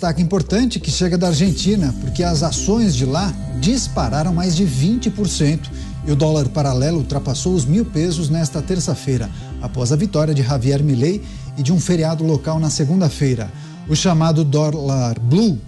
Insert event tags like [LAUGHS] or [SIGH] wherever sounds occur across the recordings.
destaque importante que chega da Argentina, porque as ações de lá dispararam mais de 20% e o dólar paralelo ultrapassou os mil pesos nesta terça-feira, após a vitória de Javier Milei e de um feriado local na segunda-feira. O chamado dólar blue,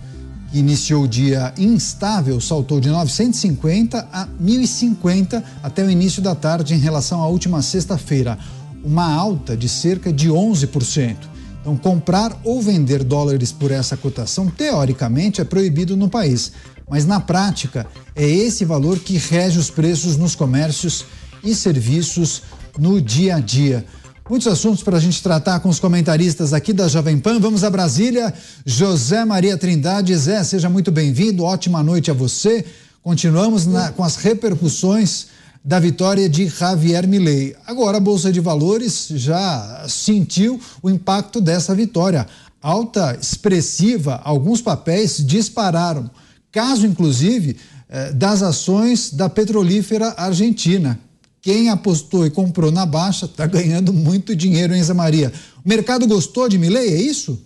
que iniciou o dia instável, saltou de 950 a 1050 até o início da tarde em relação à última sexta-feira, uma alta de cerca de 11%. Então, comprar ou vender dólares por essa cotação, teoricamente, é proibido no país, mas na prática é esse valor que rege os preços nos comércios e serviços no dia a dia. Muitos assuntos para a gente tratar com os comentaristas aqui da Jovem Pan. Vamos a Brasília. José Maria Trindade, Zé, seja muito bem-vindo. Ótima noite a você. Continuamos na, com as repercussões da vitória de Javier Milei. Agora a bolsa de valores já sentiu o impacto dessa vitória. Alta expressiva, alguns papéis dispararam. Caso inclusive eh, das ações da petrolífera argentina. Quem apostou e comprou na baixa está ganhando muito dinheiro, hein, Zé Maria? O mercado gostou de Milei, é isso?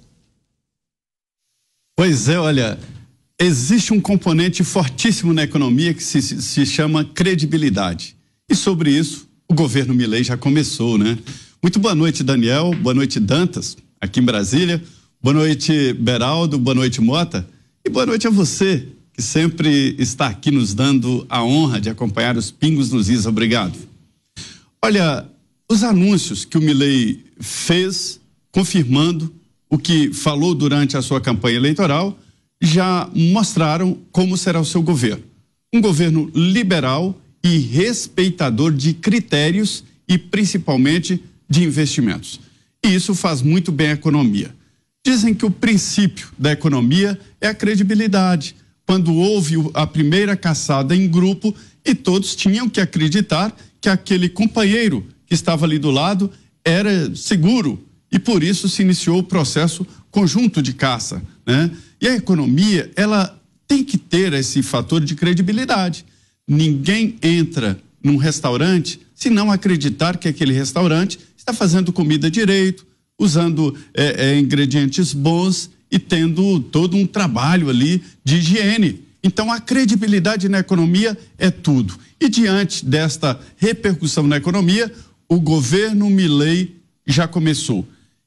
Pois é, olha, existe um componente fortíssimo na economia que se, se chama credibilidade. E sobre isso, o governo Milei já começou, né? Muito boa noite, Daniel. Boa noite, Dantas, aqui em Brasília. Boa noite, Beraldo. Boa noite, Mota. E boa noite a você, que sempre está aqui nos dando a honra de acompanhar os pingos nos is. Obrigado. Olha, os anúncios que o Milei fez, confirmando o que falou durante a sua campanha eleitoral, já mostraram como será o seu governo. Um governo liberal e respeitador de critérios e principalmente de investimentos. E isso faz muito bem a economia. Dizem que o princípio da economia é a credibilidade. Quando houve a primeira caçada em grupo e todos tinham que acreditar que aquele companheiro que estava ali do lado era seguro e por isso se iniciou o processo conjunto de caça, né? E a economia, ela tem que ter esse fator de credibilidade. Ninguém entra num restaurante se não acreditar que aquele restaurante está fazendo comida direito, usando é, é, ingredientes bons e tendo todo um trabalho ali de higiene. Então, a credibilidade na economia é tudo. E diante desta repercussão na economia, o governo Milley já começou.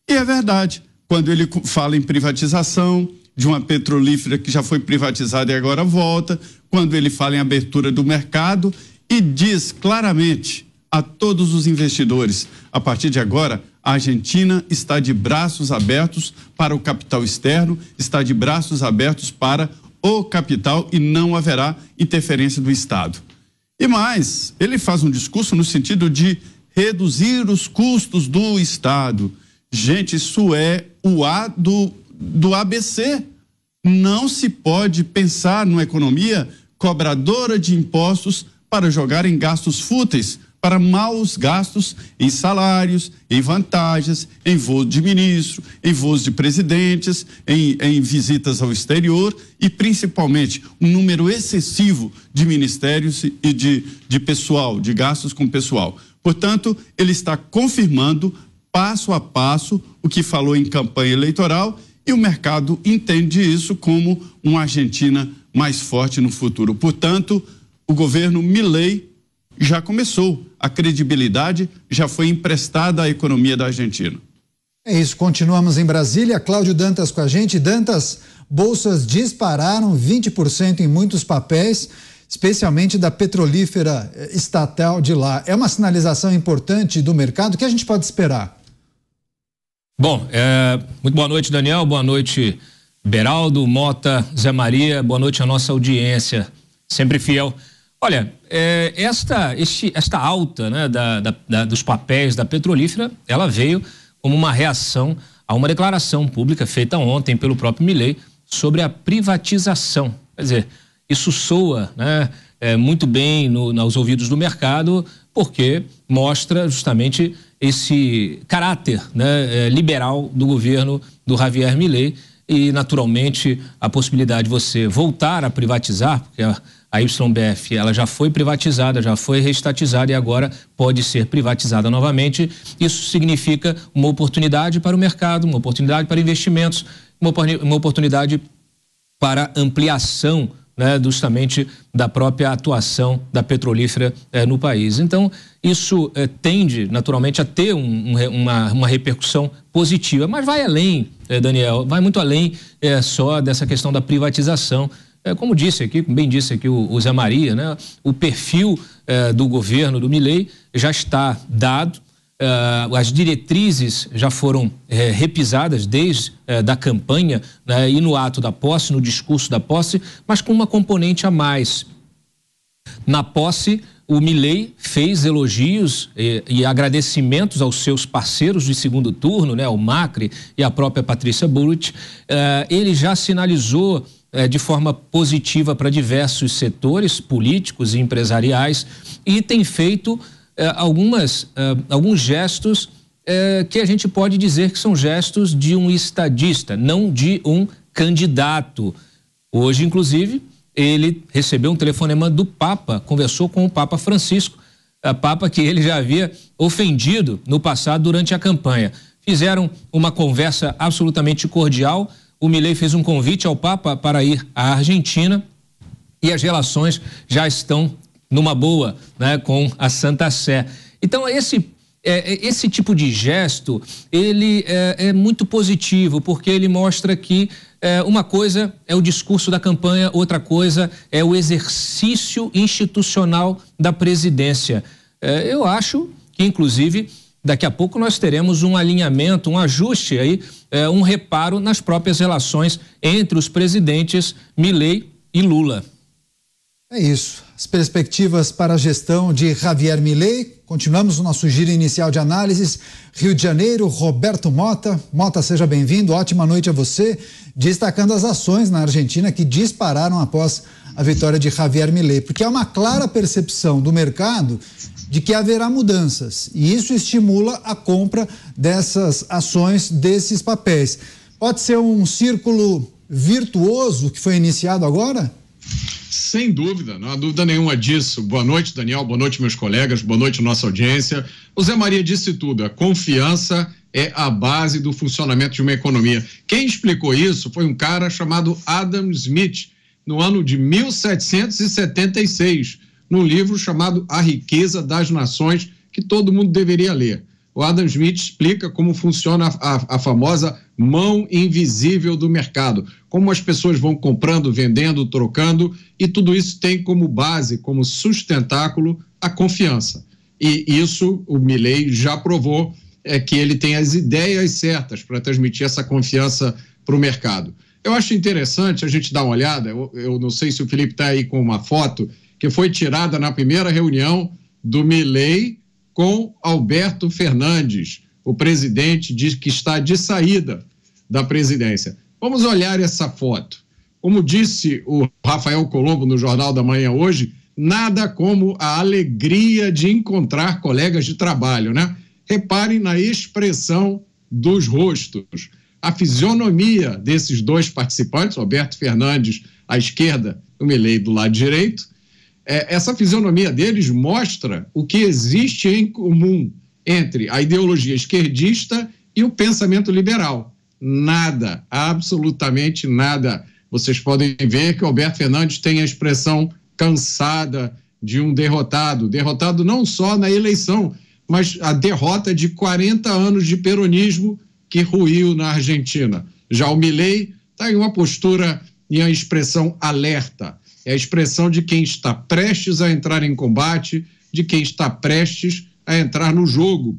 E é verdade, quando ele fala em privatização, de uma petrolífera que já foi privatizada e agora volta, quando ele fala em abertura do mercado e diz claramente a todos os investidores: a partir de agora, a Argentina está de braços abertos para o capital externo, está de braços abertos para o capital e não haverá interferência do Estado. E mais, ele faz um discurso no sentido de reduzir os custos do Estado. Gente, isso é o A do, do ABC não se pode pensar numa economia cobradora de impostos para jogar em gastos fúteis, para maus gastos em salários, em vantagens, em voos de ministro, em voos de presidentes, em, em, visitas ao exterior e, principalmente, um número excessivo de ministérios e de, de pessoal, de gastos com pessoal. Portanto, ele está confirmando passo a passo o que falou em campanha eleitoral e o mercado entende isso como uma Argentina mais forte no futuro. Portanto, o governo Milley já começou. A credibilidade já foi emprestada à economia da Argentina. É isso, continuamos em Brasília. Cláudio Dantas com a gente. Dantas, bolsas dispararam 20% em muitos papéis, especialmente da petrolífera estatal de lá. É uma sinalização importante do mercado? O que a gente pode esperar? Bom, é, muito boa noite, Daniel. Boa noite, Beraldo, Mota, Zé Maria. Boa noite à nossa audiência, sempre fiel. Olha, é, esta, este, esta alta né, da, da, da, dos papéis da petrolífera, ela veio como uma reação a uma declaração pública feita ontem pelo próprio Milley sobre a privatização. Quer dizer, isso soa né, é, muito bem no, aos ouvidos do mercado, porque mostra justamente esse caráter né, eh, liberal do governo do Javier Milei e, naturalmente, a possibilidade de você voltar a privatizar, porque a, YBF ela já foi privatizada, já foi restatizada e agora pode ser privatizada novamente. Isso significa uma oportunidade para o mercado, uma oportunidade para investimentos, uma, uma oportunidade para ampliação né, justamente da própria atuação da petrolífera eh, no país. Então, isso eh, tende, naturalmente, a ter um, um, uma, uma, repercussão positiva, mas vai além, eh, Daniel, vai muito além eh, só dessa questão da privatização. Eh, como disse aqui, bem disse aqui o, o Zé Maria, né, o perfil eh, do governo do Milei já está dado, Uh, as diretrizes já foram uh, repisadas desde uh, da campanha né, e no ato da posse, no discurso da posse, mas com uma componente a mais. Na posse, o Milley fez elogios e, eh, e, agradecimentos aos seus parceiros de segundo turno, né, o Macri e a própria Patrícia Bullrich. Ah, ele já sinalizou de forma positiva para diversos setores políticos e empresariais e tem feito é, algumas, é, alguns gestos é, que a gente pode dizer que são gestos de um estadista, não de um candidato. Hoje, inclusive, ele recebeu um telefonema do Papa, conversou com o Papa Francisco, a Papa que ele já havia ofendido no passado durante a campanha. Fizeram uma conversa absolutamente cordial. O Milei fez um convite ao Papa para ir à Argentina e as relações já estão numa boa, né, com a Santa Sé. Então, esse é, é, esse tipo de gesto ele é, é, muito positivo porque ele mostra que é, uma coisa é o discurso da campanha, outra coisa é o exercício institucional da presidência. É, eu acho que, inclusive, daqui a pouco nós teremos um alinhamento, um ajuste aí, é, um reparo nas próprias relações entre os presidentes Milei e Lula. É isso as perspectivas para a gestão de Javier Milei. Continuamos o nosso giro inicial de análises. Rio de Janeiro, Roberto Mota. Mota, seja bem-vindo. Ótima noite a você. Destacando as ações na Argentina que dispararam após a vitória de Javier Milei, porque há uma clara percepção do mercado de que haverá mudanças e isso estimula a compra dessas ações, desses papéis. Pode ser um círculo virtuoso que foi iniciado agora? Sem dúvida, não há dúvida nenhuma disso. Boa noite, Daniel. Boa noite, meus colegas. Boa noite, nossa audiência. O Zé Maria disse tudo. A confiança é a base do funcionamento de uma economia. Quem explicou isso foi um cara chamado Adam Smith, no ano de 1776, num livro chamado A Riqueza das Nações, que todo mundo deveria ler o Adam Smith explica como funciona a, a, a, famosa mão invisível do mercado, como as pessoas vão comprando, vendendo, trocando, e tudo isso tem como base, como sustentáculo, a confiança. E isso o Milley já provou é que ele tem as ideias certas para transmitir essa confiança para o mercado. Eu acho interessante a gente dar uma olhada. Eu, eu não sei se o Felipe está aí com uma foto que foi tirada na primeira reunião do Milley com Alberto Fernandes. O presidente diz que está de saída da presidência. Vamos olhar essa foto. Como disse o Rafael Colombo no Jornal da Manhã hoje, nada como a alegria de encontrar colegas de trabalho, né? Reparem na expressão dos rostos. A fisionomia desses dois participantes, Alberto Fernandes à esquerda, o Melei do lado direito, é, essa fisionomia deles mostra o que existe em comum entre a ideologia esquerdista e o pensamento liberal. Nada, absolutamente nada. Vocês podem ver que Alberto Fernandes tem a expressão cansada de um derrotado derrotado não só na eleição, mas a derrota de 40 anos de peronismo que ruiu na Argentina. Já o Milei está em uma postura e a expressão alerta, é a expressão de quem está prestes a entrar em combate, de quem está prestes a entrar no jogo.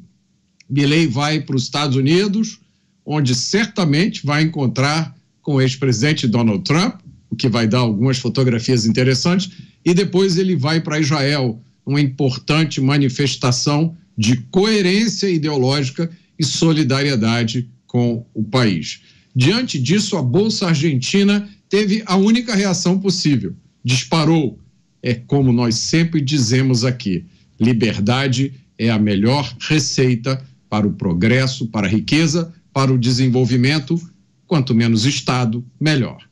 Milley vai para os Estados Unidos, onde certamente vai encontrar com o ex-presidente Donald Trump, o que vai dar algumas fotografias interessantes, e depois ele vai para Israel, uma importante manifestação de coerência ideológica e solidariedade com o país. Diante disso, a Bolsa Argentina teve a única reação possível disparou. É como nós sempre dizemos aqui: liberdade é a melhor receita para o progresso, para a riqueza, para o desenvolvimento. Quanto menos Estado, melhor.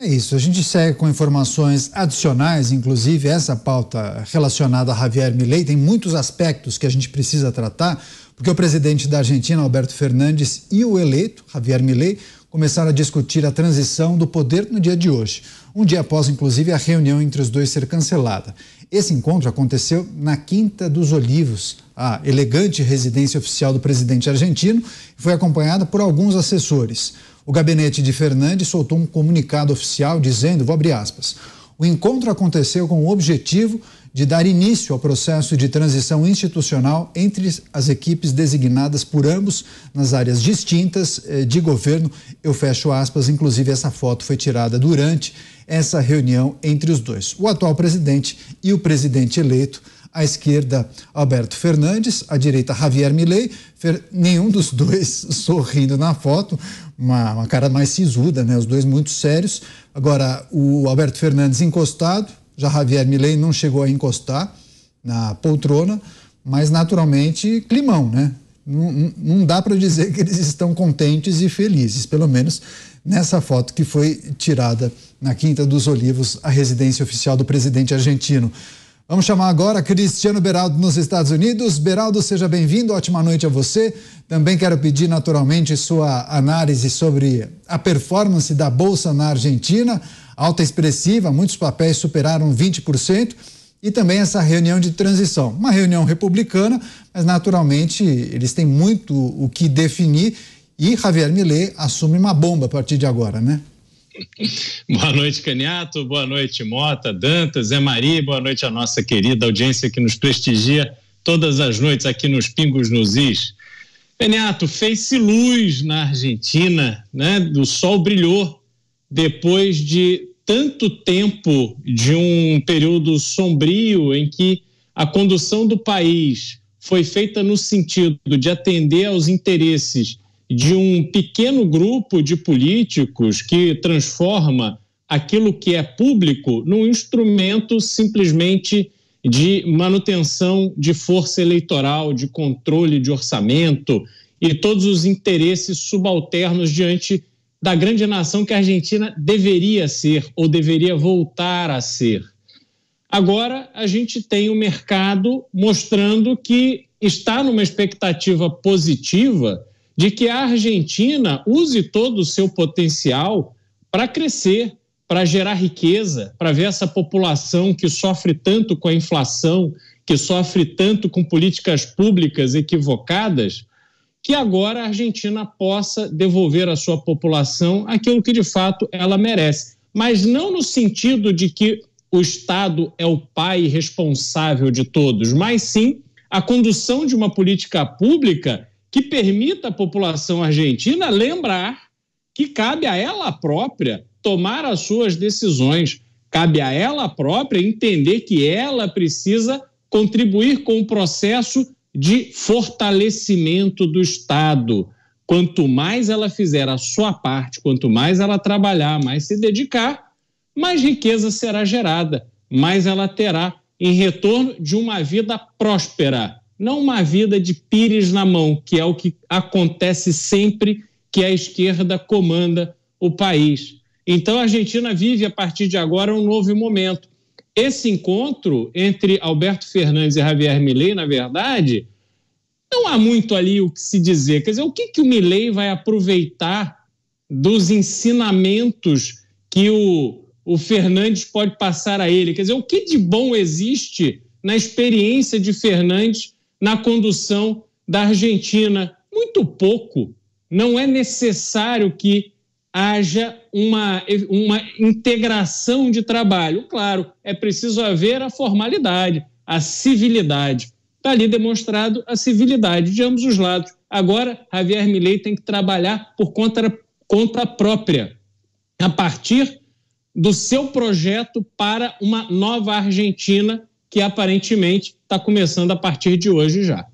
É isso, a gente segue com informações adicionais, inclusive essa pauta relacionada a Javier Milei tem muitos aspectos que a gente precisa tratar, porque o presidente da Argentina, Alberto Fernandes, e o eleito, Javier Milei, começaram a discutir a transição do poder no dia de hoje, um dia após, inclusive, a reunião entre os dois ser cancelada. Esse encontro aconteceu na Quinta dos Olivos, a elegante residência oficial do presidente argentino, e foi acompanhada por alguns assessores. O gabinete de Fernandes soltou um comunicado oficial dizendo, vou abrir aspas, o encontro aconteceu com o objetivo de dar início ao processo de transição institucional entre as equipes designadas por ambos nas áreas distintas eh, de governo. Eu fecho aspas, inclusive essa foto foi tirada durante essa reunião entre os dois. O atual presidente e o presidente eleito à esquerda Alberto Fernandes, à direita Javier Milei, nenhum dos dois [LAUGHS] sorrindo na foto uma, uma cara mais sisuda, né? Os dois muito sérios. Agora, o Alberto Fernandes encostado, já Javier Milei não chegou a encostar na poltrona, mas naturalmente climão, né? Não, não dá para dizer que eles estão contentes e felizes, pelo menos nessa foto que foi tirada na Quinta dos Olivos, a residência oficial do presidente argentino. Vamos chamar agora Cristiano Beraldo nos Estados Unidos. Beraldo, seja bem-vindo, ótima noite a você. Também quero pedir, naturalmente, sua análise sobre a performance da Bolsa na Argentina, alta expressiva, muitos papéis superaram 20%, e também essa reunião de transição. Uma reunião republicana, mas naturalmente eles têm muito o que definir e Javier Milei assume uma bomba a partir de agora, né? [LAUGHS] Boa noite, Caniato. Boa noite, Mota, Dantas, Zé Maria. Boa noite à nossa querida audiência que nos prestigia todas as noites aqui nos Pingos nos Is. Caniato, fez-se luz na Argentina, né? O sol brilhou depois de tanto tempo de um período sombrio em que a condução do país foi feita no sentido de atender aos interesses de um pequeno grupo de políticos que transforma aquilo que é público num instrumento simplesmente de manutenção de força eleitoral, de controle de orçamento e todos os interesses subalternos diante da grande nação que a Argentina deveria ser ou deveria voltar a ser. Agora a gente tem o mercado mostrando que está numa expectativa positiva de que a Argentina use todo o seu potencial para crescer, para gerar riqueza, para ver essa população que sofre tanto com a inflação, que sofre tanto com políticas públicas equivocadas, que agora a Argentina possa devolver à sua população aquilo que de fato ela merece. Mas não no sentido de que o Estado é o pai responsável de todos, mas sim a condução de uma política pública que permita à população argentina lembrar que cabe a ela própria tomar as suas decisões, cabe a ela própria entender que ela precisa contribuir com o processo de fortalecimento do Estado. Quanto mais ela fizer a sua parte, quanto mais ela trabalhar, mais se dedicar, mais riqueza será gerada, mais ela terá em retorno de uma vida próspera não uma vida de pires na mão, que é o que acontece sempre que a esquerda comanda o país. Então a Argentina vive a partir de agora um novo momento. Esse encontro entre Alberto Fernandes e Javier Milei, na verdade, não há muito ali o que se dizer. Quer dizer, o que, que o Milley vai aproveitar dos ensinamentos que o, o Fernandes pode passar a ele? Quer dizer, o que de bom existe na experiência de Fernandes na condução da Argentina. Muito pouco. Não é necessário que haja uma, uma integração de trabalho. Claro, é preciso haver a formalidade, a civilidade. Está ali demonstrado a civilidade de ambos os lados. Agora, Javier Milei tem que trabalhar por conta, conta própria, a partir do seu projeto para uma nova Argentina que aparentemente está começando a partir de hoje já.